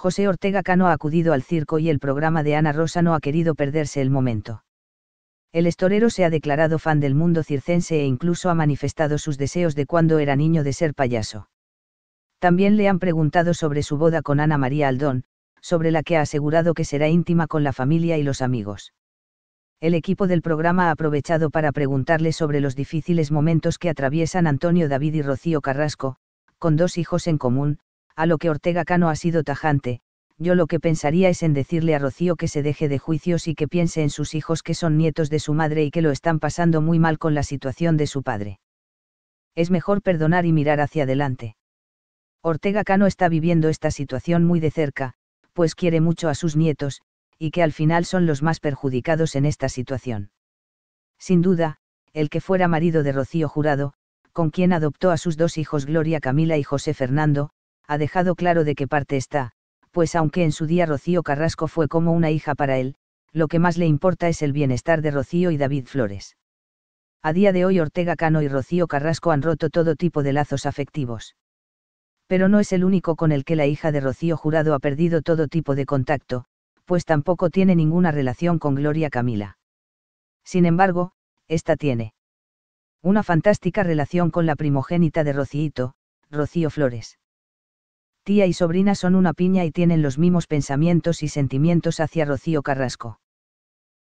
José Ortega Cano ha acudido al circo y el programa de Ana Rosa no ha querido perderse el momento. El estorero se ha declarado fan del mundo circense e incluso ha manifestado sus deseos de cuando era niño de ser payaso. También le han preguntado sobre su boda con Ana María Aldón, sobre la que ha asegurado que será íntima con la familia y los amigos. El equipo del programa ha aprovechado para preguntarle sobre los difíciles momentos que atraviesan Antonio David y Rocío Carrasco, con dos hijos en común, a lo que Ortega Cano ha sido tajante, yo lo que pensaría es en decirle a Rocío que se deje de juicios y que piense en sus hijos que son nietos de su madre y que lo están pasando muy mal con la situación de su padre. Es mejor perdonar y mirar hacia adelante. Ortega Cano está viviendo esta situación muy de cerca, pues quiere mucho a sus nietos, y que al final son los más perjudicados en esta situación. Sin duda, el que fuera marido de Rocío Jurado, con quien adoptó a sus dos hijos Gloria Camila y José Fernando, ha dejado claro de qué parte está, pues aunque en su día Rocío Carrasco fue como una hija para él, lo que más le importa es el bienestar de Rocío y David Flores. A día de hoy Ortega Cano y Rocío Carrasco han roto todo tipo de lazos afectivos. Pero no es el único con el que la hija de Rocío Jurado ha perdido todo tipo de contacto, pues tampoco tiene ninguna relación con Gloria Camila. Sin embargo, esta tiene una fantástica relación con la primogénita de Rocíito, Rocío Flores tía y sobrina son una piña y tienen los mismos pensamientos y sentimientos hacia Rocío Carrasco.